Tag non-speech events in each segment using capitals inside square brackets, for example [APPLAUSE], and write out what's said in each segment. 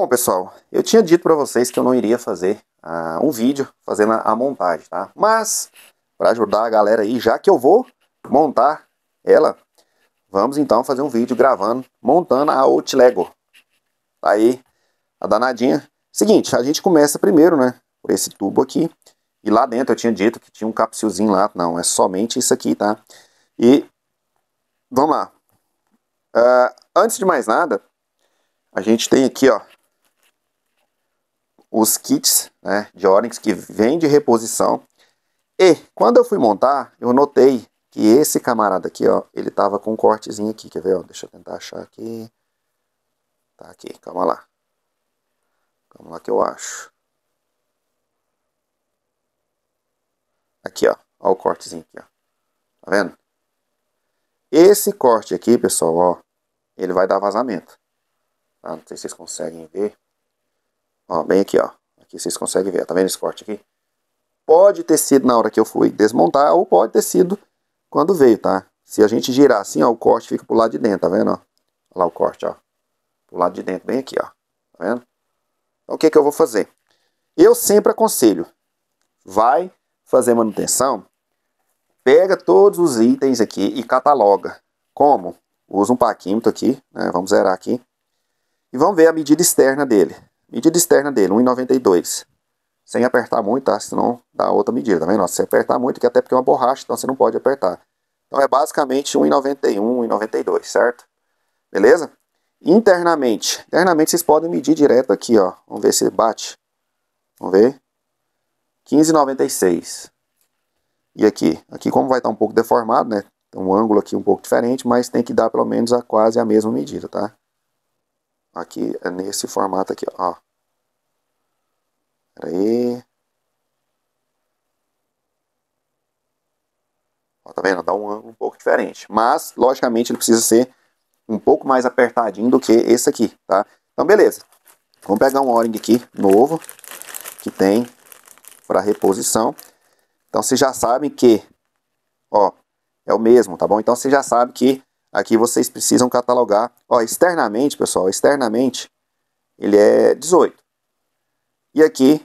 Bom, pessoal, eu tinha dito para vocês que eu não iria fazer uh, um vídeo fazendo a, a montagem, tá? Mas, para ajudar a galera aí, já que eu vou montar ela, vamos então fazer um vídeo gravando, montando a Outlego. Tá aí, a danadinha. Seguinte, a gente começa primeiro, né, por esse tubo aqui. E lá dentro eu tinha dito que tinha um capsulzinho lá. Não, é somente isso aqui, tá? E, vamos lá. Uh, antes de mais nada, a gente tem aqui, ó, os kits né, de Oryx que vem de reposição. E quando eu fui montar, eu notei que esse camarada aqui, ó, ele tava com um cortezinho aqui, quer ver? Ó, deixa eu tentar achar aqui. Tá aqui, calma lá. Calma lá que eu acho. Aqui, ó. Ó o cortezinho aqui, ó. Tá vendo? Esse corte aqui, pessoal, ó. Ele vai dar vazamento. Tá? Não sei se vocês conseguem ver. Ó, bem aqui, ó. Aqui vocês conseguem ver, tá vendo esse corte aqui? Pode ter sido na hora que eu fui desmontar ou pode ter sido quando veio, tá? Se a gente girar assim, ó, o corte fica pro lado de dentro, tá vendo, ó? Olha lá o corte, ó. Pro lado de dentro, bem aqui, ó. Tá vendo? Então o que é que eu vou fazer? Eu sempre aconselho, vai fazer manutenção, pega todos os itens aqui e cataloga. Como? Usa um paquímetro aqui, né? Vamos zerar aqui. E vamos ver a medida externa dele. Medida externa dele, 1,92. Sem apertar muito, tá? Senão dá outra medida, tá vendo? Se apertar muito, que é até porque é uma borracha, então você não pode apertar. Então é basicamente 1,91, 1,92, certo? Beleza? Internamente. Internamente vocês podem medir direto aqui, ó. Vamos ver se bate. Vamos ver. 15,96. E aqui? Aqui como vai estar um pouco deformado, né? Tem um ângulo aqui um pouco diferente, mas tem que dar pelo menos a quase a mesma medida, tá? aqui é nesse formato aqui, ó. Pera aí. Ó, tá vendo? Dá um ângulo um pouco diferente. Mas, logicamente, ele precisa ser um pouco mais apertadinho do que esse aqui, tá? Então, beleza. Vamos pegar um O-ring aqui, novo, que tem para reposição. Então, vocês já sabem que, ó, é o mesmo, tá bom? Então, vocês já sabem que Aqui vocês precisam catalogar. Ó, externamente, pessoal, externamente ele é 18. E aqui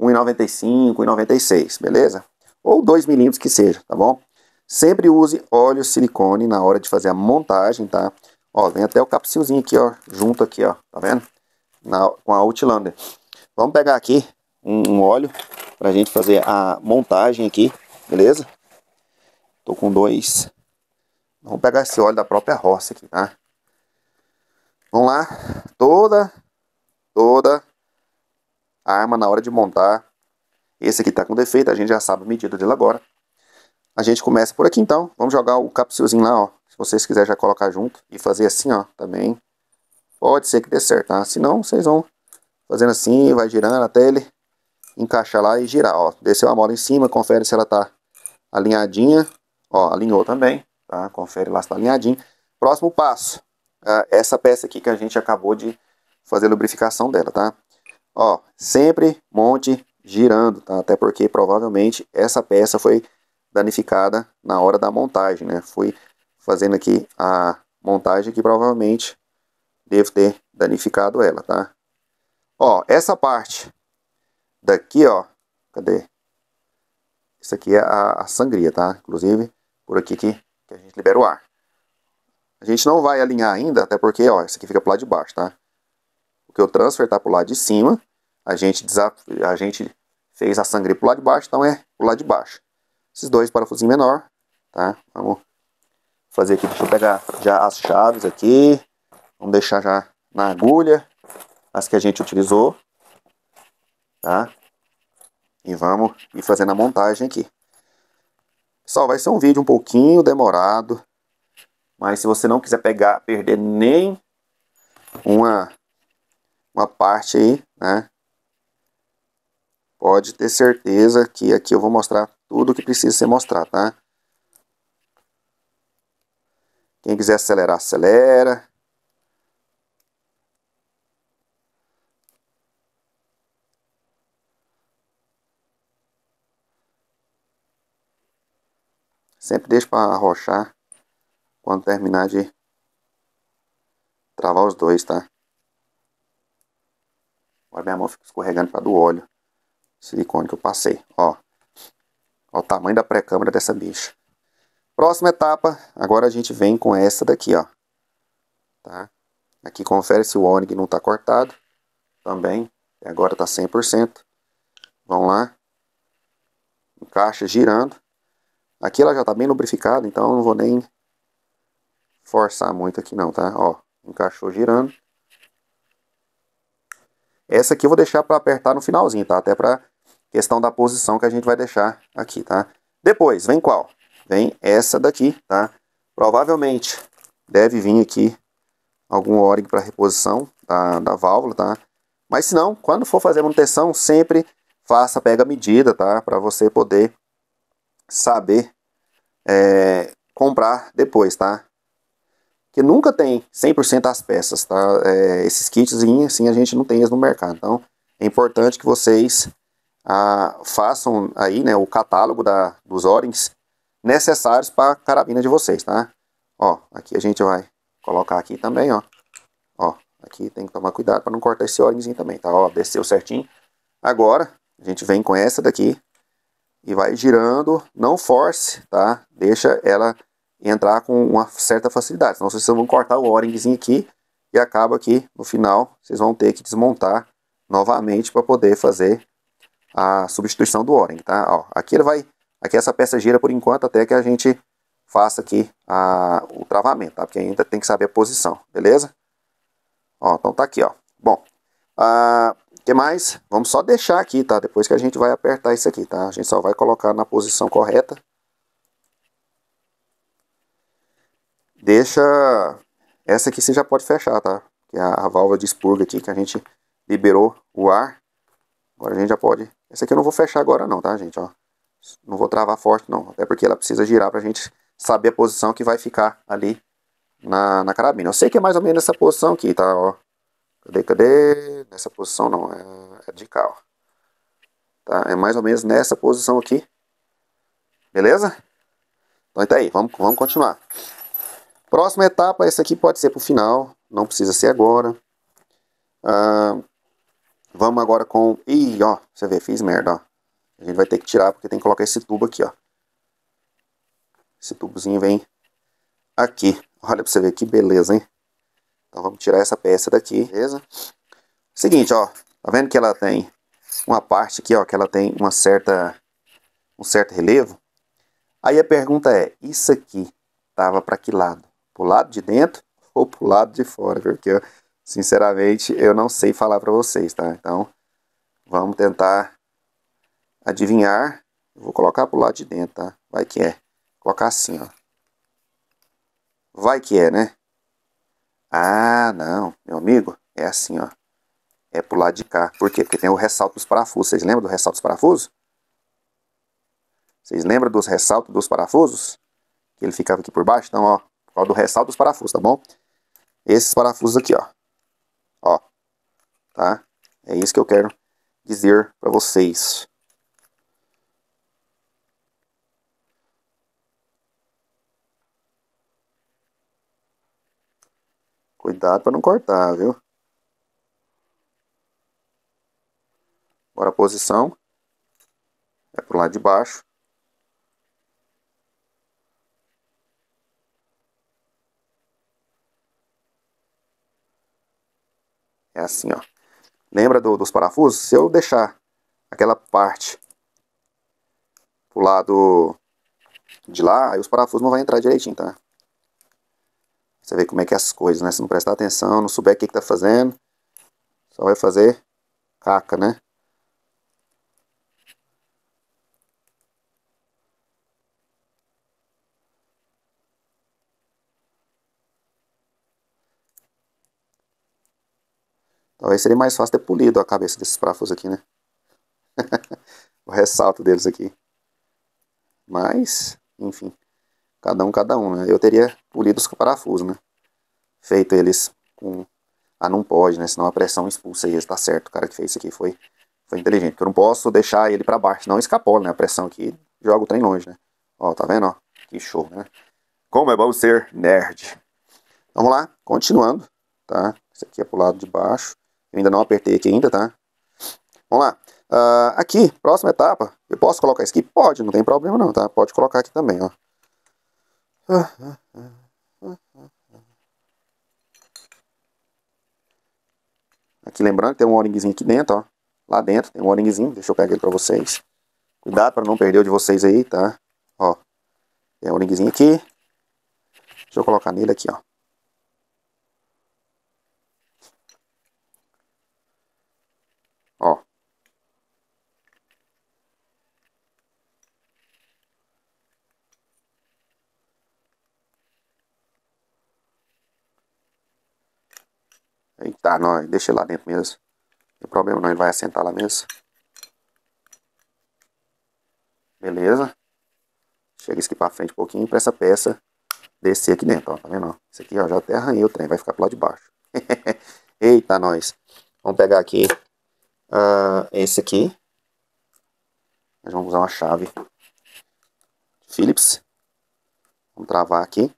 1,95, 1,96, beleza? Ou 2 milímetros que seja, tá bom? Sempre use óleo silicone na hora de fazer a montagem, tá? Ó, vem até o capsilzinho aqui, ó, junto aqui, ó, tá vendo? Na, com a Outlander. Vamos pegar aqui um, um óleo pra gente fazer a montagem aqui, beleza? Tô com dois. Vamos pegar esse óleo da própria roça aqui, tá? Vamos lá. Toda, toda a arma na hora de montar. Esse aqui tá com defeito, a gente já sabe a medida dele agora. A gente começa por aqui então. Vamos jogar o capsulzinho lá, ó. Se vocês quiserem já colocar junto e fazer assim, ó, também. Pode ser que dê certo, tá? Se não, vocês vão fazendo assim, vai girando até ele encaixar lá e girar, ó. Desceu a mola em cima, confere se ela tá alinhadinha. Ó, alinhou também, tá? Confere lá se tá alinhadinho. Próximo passo, tá? essa peça aqui que a gente acabou de fazer a lubrificação dela, tá? Ó, sempre monte girando, tá? Até porque provavelmente essa peça foi danificada na hora da montagem, né? Fui fazendo aqui a montagem que provavelmente devo ter danificado ela, tá? Ó, essa parte daqui, ó, cadê? Isso aqui é a, a sangria, tá? Inclusive, por aqui que, que a gente libera o ar. A gente não vai alinhar ainda, até porque, ó, isso aqui fica pro lado de baixo, tá? Porque o transfer tá pro lado de cima, a gente, desa... a gente fez a sangria pro lado de baixo, então é pro lado de baixo. Esses dois parafusinhos menor, tá? Vamos fazer aqui, deixa eu pegar já as chaves aqui, vamos deixar já na agulha, as que a gente utilizou, tá? E vamos ir fazendo a montagem aqui. Só vai ser um vídeo um pouquinho demorado, mas se você não quiser pegar, perder nem uma, uma parte aí, né? Pode ter certeza que aqui eu vou mostrar tudo que precisa ser mostrado, tá? Quem quiser acelerar, acelera. Sempre deixo para arrochar quando terminar de travar os dois, tá? Agora minha mão fica escorregando para do óleo silicone que eu passei, ó. o tamanho da pré-câmara dessa bicha. Próxima etapa, agora a gente vem com essa daqui, ó. Tá? Aqui confere se o ONG não tá cortado. Também, agora tá 100%. Vamos lá. Encaixa girando. Aqui ela já está bem lubrificada, então não vou nem forçar muito aqui não, tá? Ó, encaixou girando. Essa aqui eu vou deixar para apertar no finalzinho, tá? Até para questão da posição que a gente vai deixar aqui, tá? Depois, vem qual? Vem essa daqui, tá? Provavelmente deve vir aqui algum órgão para reposição da, da válvula, tá? Mas se não, quando for fazer manutenção, sempre faça, pega a medida, tá? Para você poder saber é, comprar depois, tá? Porque nunca tem 100% as peças, tá? É, esses kits assim a gente não tem eles no mercado. Então é importante que vocês ah, façam aí né, o catálogo da, dos órgãos necessários para a carabina de vocês, tá? Ó, aqui a gente vai colocar aqui também, ó. Ó, aqui tem que tomar cuidado para não cortar esse o também, tá? Ó, desceu certinho. Agora, a gente vem com essa daqui, e vai girando, não force, tá? Deixa ela entrar com uma certa facilidade, senão vocês vão cortar o o-ringzinho aqui e acaba aqui no final vocês vão ter que desmontar novamente para poder fazer a substituição do o-ring, tá? Ó, aqui ele vai, aqui essa peça gira por enquanto até que a gente faça aqui a, o travamento, tá? Porque ainda tem que saber a posição, beleza? Ó, então tá aqui, ó. Bom, a, ah, que mais? Vamos só deixar aqui, tá? Depois que a gente vai apertar isso aqui, tá? A gente só vai colocar na posição correta. Deixa... Essa aqui você já pode fechar, tá? Que é a válvula de expurga aqui que a gente liberou o ar. Agora a gente já pode... Essa aqui eu não vou fechar agora não, tá, gente? Ó, não vou travar forte não. Até porque ela precisa girar pra gente saber a posição que vai ficar ali na, na carabina. Eu sei que é mais ou menos essa posição aqui, tá? Ó, Cadê, cadê? Nessa posição não, é, é de cá, ó. Tá? É mais ou menos nessa posição aqui. Beleza? Então tá aí, vamos, vamos continuar. Próxima etapa, essa aqui pode ser para o final, não precisa ser agora. Ah, vamos agora com... Ih, ó, você vê, fiz merda, ó. A gente vai ter que tirar porque tem que colocar esse tubo aqui, ó. Esse tubozinho vem aqui. Olha pra você ver que beleza, hein? Então vamos tirar essa peça daqui, beleza? Seguinte, ó, tá vendo que ela tem uma parte aqui, ó, que ela tem uma certa, um certo relevo? Aí a pergunta é, isso aqui tava para que lado? Pro lado de dentro [LAUGHS] ou pro lado de fora? Porque, sinceramente, eu não sei falar para vocês, tá? Então, vamos tentar adivinhar. Eu vou colocar pro lado de dentro, tá? Vai que é. Vou colocar assim, ó. Vai que é, né? Ah, não, meu amigo, é assim, ó. É pro lado de cá. Por quê? Porque tem o ressalto dos parafusos. Vocês lembram do ressalto dos parafusos? Vocês lembram dos ressaltos dos parafusos? Que ele ficava aqui por baixo? Então, ó, por causa do ressalto dos parafusos, tá bom? Esses parafusos aqui, ó. Ó, tá? É isso que eu quero dizer para vocês. Cuidado para não cortar, viu? Agora a posição é pro lado de baixo. É assim, ó. Lembra do, dos parafusos? Se eu deixar aquela parte pro lado de lá, aí os parafusos não vão entrar direitinho, tá? Você vê como é que é as coisas, né? Se não prestar atenção, não souber o que, está fazendo, só vai fazer caca, né? Talvez seria mais fácil ter polido a cabeça desses parafusos aqui, né? [LAUGHS] o ressalto deles aqui. Mas, enfim cada um, cada um, né? Eu teria polido os parafusos, né? Feito eles com... Ah, não pode, né? Senão a pressão expulsa eles, tá certo. O cara que fez isso aqui foi, foi inteligente. Eu não posso deixar ele para baixo, não escapou, né? A pressão aqui joga o trem longe, né? Ó, tá vendo, ó? Que show, né? Como é bom ser nerd. vamos lá, continuando, tá? Esse aqui é pro lado de baixo. Eu ainda não apertei aqui ainda, tá? Vamos lá. Uh, aqui, próxima etapa, eu posso colocar isso aqui? Pode, não tem problema não, tá? Pode colocar aqui também, ó. [LAUGHS] Aqui lembrando que tem um oringuezinho aqui dentro, ó. Lá dentro tem um oringuezinho, deixa eu pegar ele pra vocês. Cuidado pra não perder o de vocês aí, tá? Ó, tem um oringuezinho aqui. Deixa eu colocar nele aqui, ó. Eita nós, tá, não, é, deixa ele lá dentro mesmo. Não tem problema não, ele vai assentar lá mesmo. Beleza. Chega isso aqui pra frente um pouquinho pra essa peça descer aqui dentro, ó. Tá vendo, ó? Isso aqui, ó, já até arranhei o trem, vai ficar pro lado de baixo. [LAUGHS] Eita, nós. Vamos pegar aqui uh, esse aqui. Nós vamos usar uma chave Phillips. Vamos travar aqui.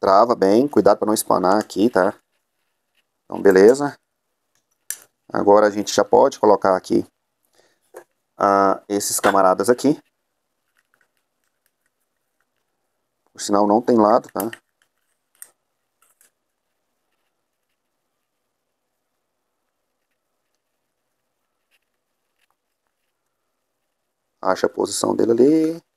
Trava bem, cuidado para não espanar aqui, tá? Então, beleza. Agora a gente já pode colocar aqui ah, esses camaradas aqui. Por sinal, não tem lado, tá? Acha a posição dele ali.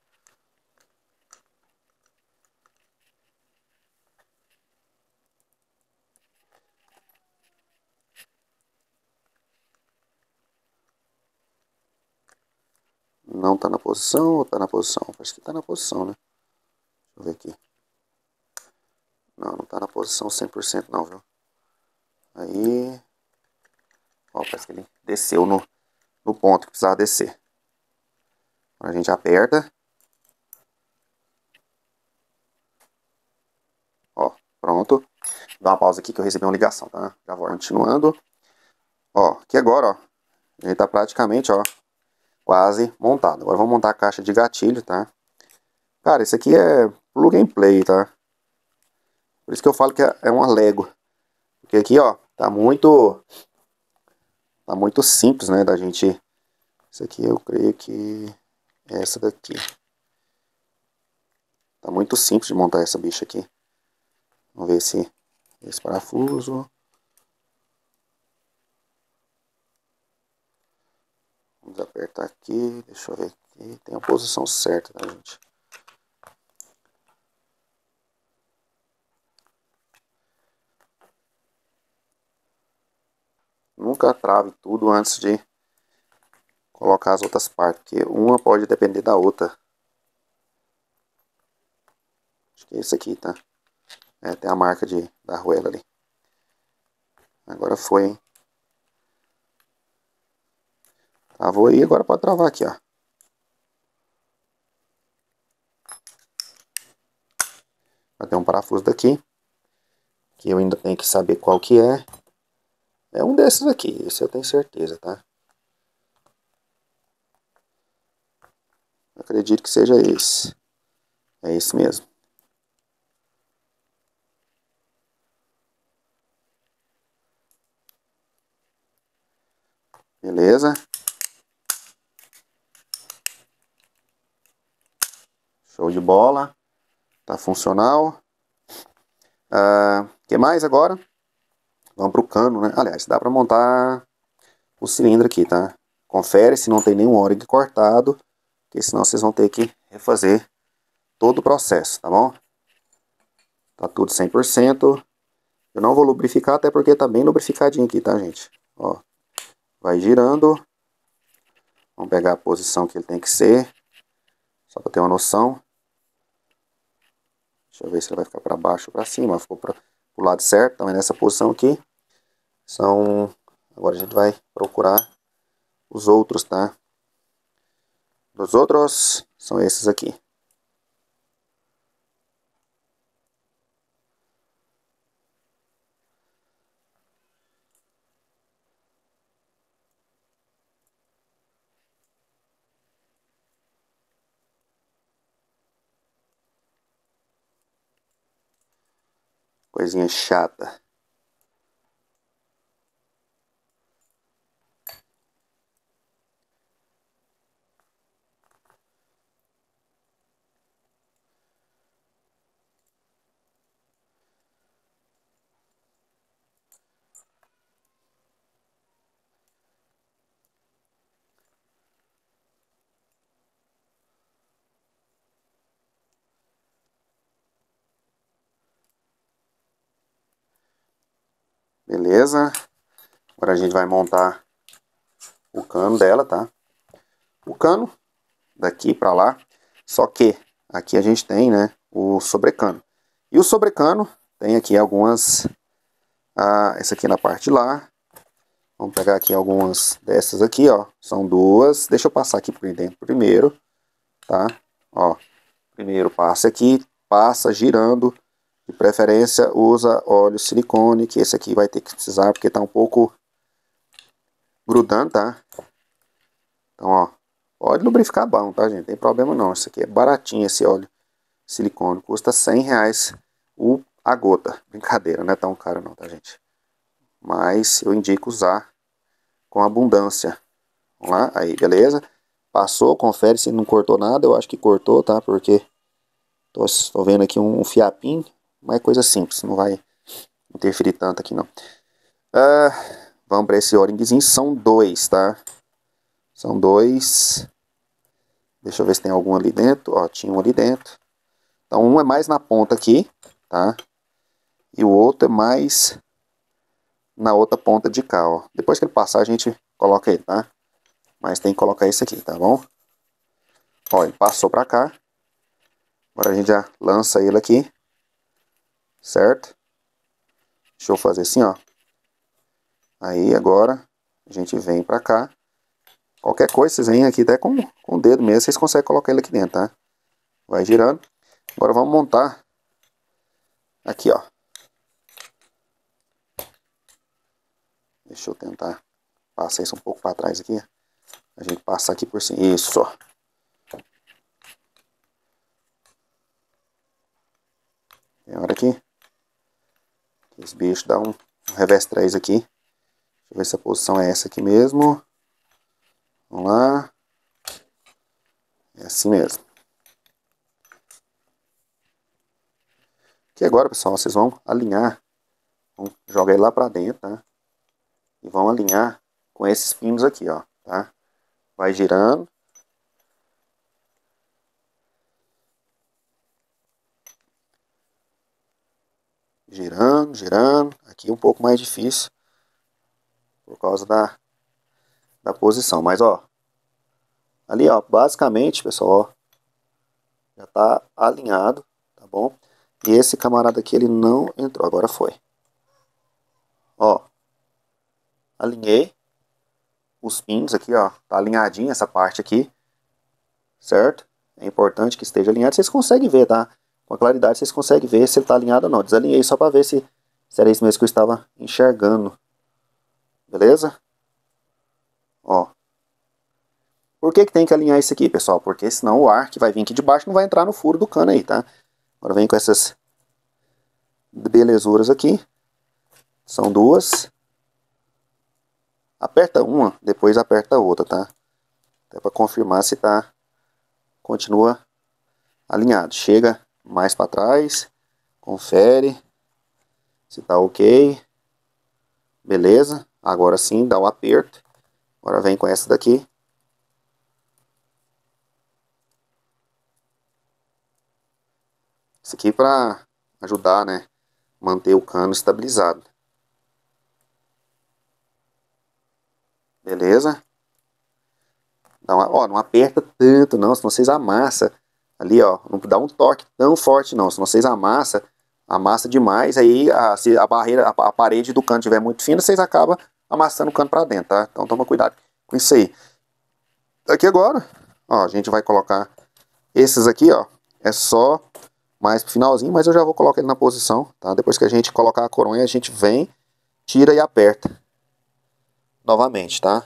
posição ou tá na posição? Acho que tá na posição, né? Deixa eu ver aqui. Não, não tá na posição 100% não, viu? Aí... Ó, parece que ele desceu no, no ponto que precisava descer. Agora a gente aperta. Ó, pronto. Dá uma pausa aqui que eu recebi uma ligação, tá? Já vou continuando. Ó, aqui agora, ó. Ele tá praticamente, ó, quase montado. Agora vamos montar a caixa de gatilho, tá? Cara, isso aqui é plug and play, tá? Por isso que eu falo que é, é uma Lego. Porque aqui, ó, tá muito... Tá muito simples, né, da gente... Isso aqui eu creio que é essa daqui. Tá muito simples de montar essa bicha aqui. Vamos ver se... Esse parafuso... Vamos apertar aqui, deixa eu ver aqui. Tem a posição certa, tá, gente? Nunca trave tudo antes de colocar as outras partes, porque uma pode depender da outra. Acho que é esse aqui, tá? É, tem a marca de, da arruela ali. Agora foi, hein? Ah, vou aí, agora pode travar aqui, ó. Vai ter um parafuso daqui. Que eu ainda tenho que saber qual que é. É um desses aqui, esse eu tenho certeza, tá? Acredito que seja esse. É esse mesmo. Beleza? Show de bola. Tá funcional. O ah, que mais agora? Vamos pro cano, né? Aliás, dá para montar o cilindro aqui, tá? Confere se não tem nenhum órigo cortado, porque senão vocês vão ter que refazer todo o processo, tá bom? Tá tudo 100%. Eu não vou lubrificar, até porque tá bem lubrificadinho aqui, tá, gente? Ó, vai girando. Vamos pegar a posição que ele tem que ser, só para ter uma noção. Deixa eu ver se ela vai ficar para baixo ou para cima. Ficou para o lado certo, também nessa posição aqui. São... Agora a gente vai procurar os outros, tá? Os outros são esses aqui. Coisinha chata. Beleza? Agora a gente vai montar o cano dela, tá? O cano daqui para lá. Só que aqui a gente tem, né, o sobrecano. E o sobrecano tem aqui algumas... Ah, essa aqui na parte de lá. Vamos pegar aqui algumas dessas aqui, ó. São duas. Deixa eu passar aqui por dentro primeiro, tá? Ó, primeiro passa aqui, passa girando de preferência usa óleo silicone, que esse aqui vai ter que precisar, porque tá um pouco grudando, tá? Então, ó, pode lubrificar bom, tá, gente? Não tem problema não, isso aqui é baratinho, esse óleo silicone, custa 100 reais o, a gota. [LAUGHS] Brincadeira, não é tão caro não, tá, gente? Mas eu indico usar com abundância. Vamos lá, aí, beleza? Passou, confere se não cortou nada, eu acho que cortou, tá? Porque tô, tô vendo aqui um, um fiapinho, mas é coisa simples, não vai interferir tanto aqui não. Uh, vamos para esse O-ringzinho, são dois, tá? São dois. Deixa eu ver se tem algum ali dentro. Ó, tinha um ali dentro. Então um é mais na ponta aqui, tá? E o outro é mais na outra ponta de cá, ó. Depois que ele passar a gente coloca ele, tá? Mas tem que colocar esse aqui, tá bom? Ó, ele passou pra cá. Agora a gente já lança ele aqui certo? Deixa eu fazer assim, ó. Aí agora a gente vem pra cá. Qualquer coisa, vocês vêm aqui até com, com o dedo mesmo, vocês conseguem colocar ele aqui dentro, tá? Vai girando. Agora vamos montar aqui, ó. Deixa eu tentar passar isso um pouco para trás aqui. A gente passar aqui por cima. Isso, ó. Tem hora aqui esse bicho dá um, um revés 3 aqui. Deixa eu ver se a posição é essa aqui mesmo. Vamos lá. É assim mesmo. E agora, pessoal, vocês vão alinhar. Vão jogar ele lá pra dentro, tá? E vão alinhar com esses pinos aqui, ó, tá? Vai girando girando, girando. Aqui um pouco mais difícil por causa da, da posição. Mas, ó, ali, ó, basicamente, pessoal, ó, já tá alinhado, tá bom? E esse camarada aqui, ele não entrou, agora foi. Ó, alinhei os pins aqui, ó, tá alinhadinha essa parte aqui, certo? É importante que esteja alinhado, vocês conseguem ver, tá? com a claridade vocês conseguem ver se ele está alinhado ou não. Desalinhei só para ver se, se era isso mesmo que eu estava enxergando. Beleza? Ó. Por que, que tem que alinhar isso aqui, pessoal? Porque senão o ar que vai vir aqui de baixo não vai entrar no furo do cano aí, tá? Agora vem com essas belezuras aqui. São duas. Aperta uma, depois aperta a outra, tá? Até para confirmar se tá continua alinhado. Chega mais para trás, confere se tá ok, beleza, agora sim dá o um aperto, agora vem com essa daqui, isso aqui para ajudar, né, manter o cano estabilizado, beleza, dá uma, ó, não aperta tanto não, se vocês amassam ali, ó, não dá um toque tão forte não, senão vocês amassa, amassa demais, aí a, se a barreira, a, a parede do canto estiver muito fina, vocês acabam amassando o canto para dentro, tá? Então toma cuidado com isso aí. Aqui agora, ó, a gente vai colocar esses aqui, ó, é só mais pro finalzinho, mas eu já vou colocar ele na posição, tá? Depois que a gente colocar a coronha, a gente vem, tira e aperta novamente, tá?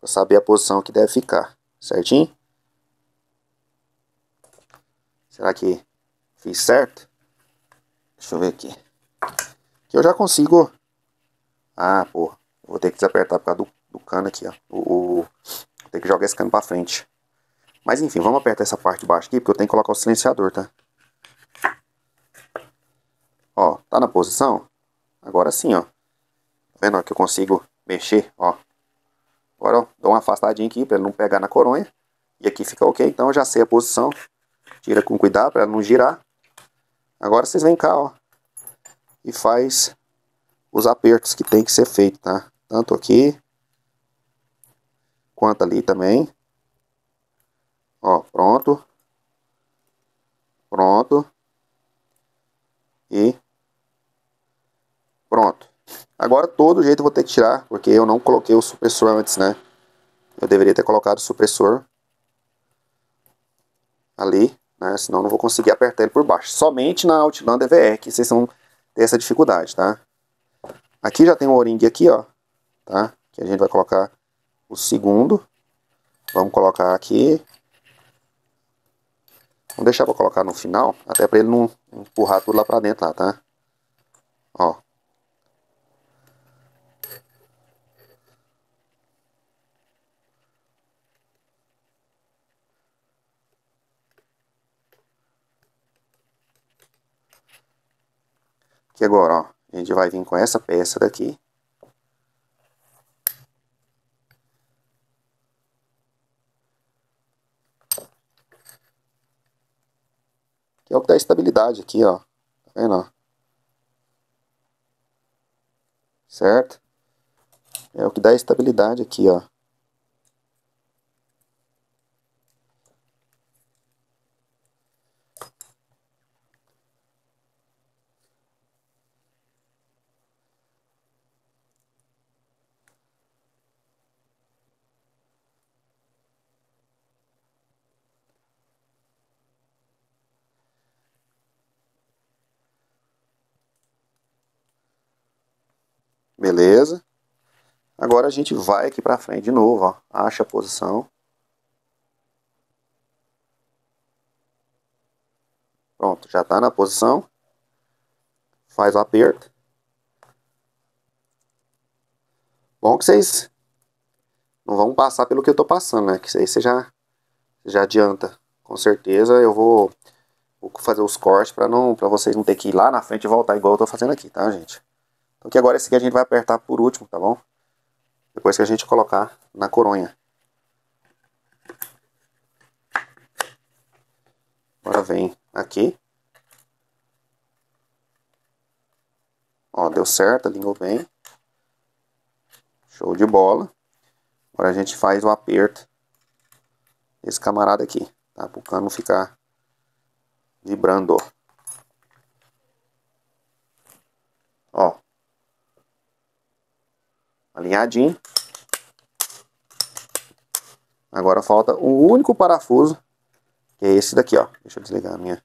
Pra saber a posição que deve ficar, certinho? Será que fiz certo? Deixa eu ver aqui. eu já consigo... Ah, porra! Vou ter que desapertar por causa do, do cano aqui, ó. O, o... Vou ter que jogar esse cano pra frente. Mas enfim, vamos apertar essa parte de baixo aqui, porque eu tenho que colocar o silenciador, tá? Ó, tá na posição? Agora sim, ó. Tá vendo, ó, que eu consigo mexer, ó. Agora, ó, dou uma afastadinha aqui pra ele não pegar na coronha. E aqui fica ok, então eu já sei a posição. Gira com cuidado para não girar. Agora vocês vêm cá, ó. E faz os apertos que tem que ser feito, tá? Tanto aqui, quanto ali também. Ó, pronto. Pronto. E pronto. Agora todo jeito eu vou ter que tirar, porque eu não coloquei o supressor antes, né? Eu deveria ter colocado o supressor ali né? senão eu não vou conseguir apertar ele por baixo. Somente na Outlander VR que vocês vão ter essa dificuldade, tá? Aqui já tem um o-ring aqui, ó, tá? Que a gente vai colocar o segundo. Vamos colocar aqui. Vamos deixar para colocar no final, até para ele não empurrar tudo lá para dentro, lá, tá? Ó, Que agora, ó, a gente vai vir com essa peça daqui. Que é o que dá estabilidade aqui, ó. Tá vendo, ó? Certo? É o que dá estabilidade aqui, ó. Beleza. Agora a gente vai aqui para frente de novo, ó. Acha a posição. Pronto, já está na posição. Faz o aperto. Bom que vocês não vão passar pelo que eu estou passando, né? Que isso aí você já, já adianta. Com certeza eu vou, vou fazer os cortes para não, para vocês não ter que ir lá na frente e voltar igual eu estou fazendo aqui, tá, gente? Então que agora esse aqui a gente vai apertar por último, tá bom? Depois que a gente colocar na coronha. Agora vem aqui. Ó, deu certo, alinhou bem. Show de bola. Agora a gente faz o aperto desse camarada aqui, tá? Para o cano ficar vibrando, ó. Ó, alinhadinho. Agora falta o único parafuso, que é esse daqui, ó. Deixa eu desligar a minha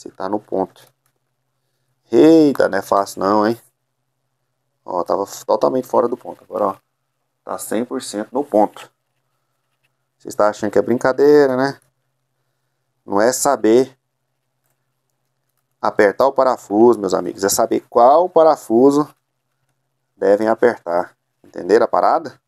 Você tá no ponto. Eita, não é fácil não, hein? Ó, tava totalmente fora do ponto. Agora, ó, tá 100% no ponto. Você está achando que é brincadeira, né? Não é saber apertar o parafuso, meus amigos. É saber qual parafuso devem apertar. Entenderam a parada?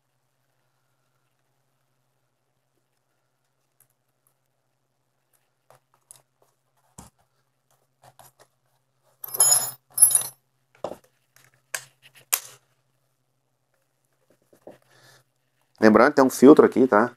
Lembrando, tem um filtro aqui, tá?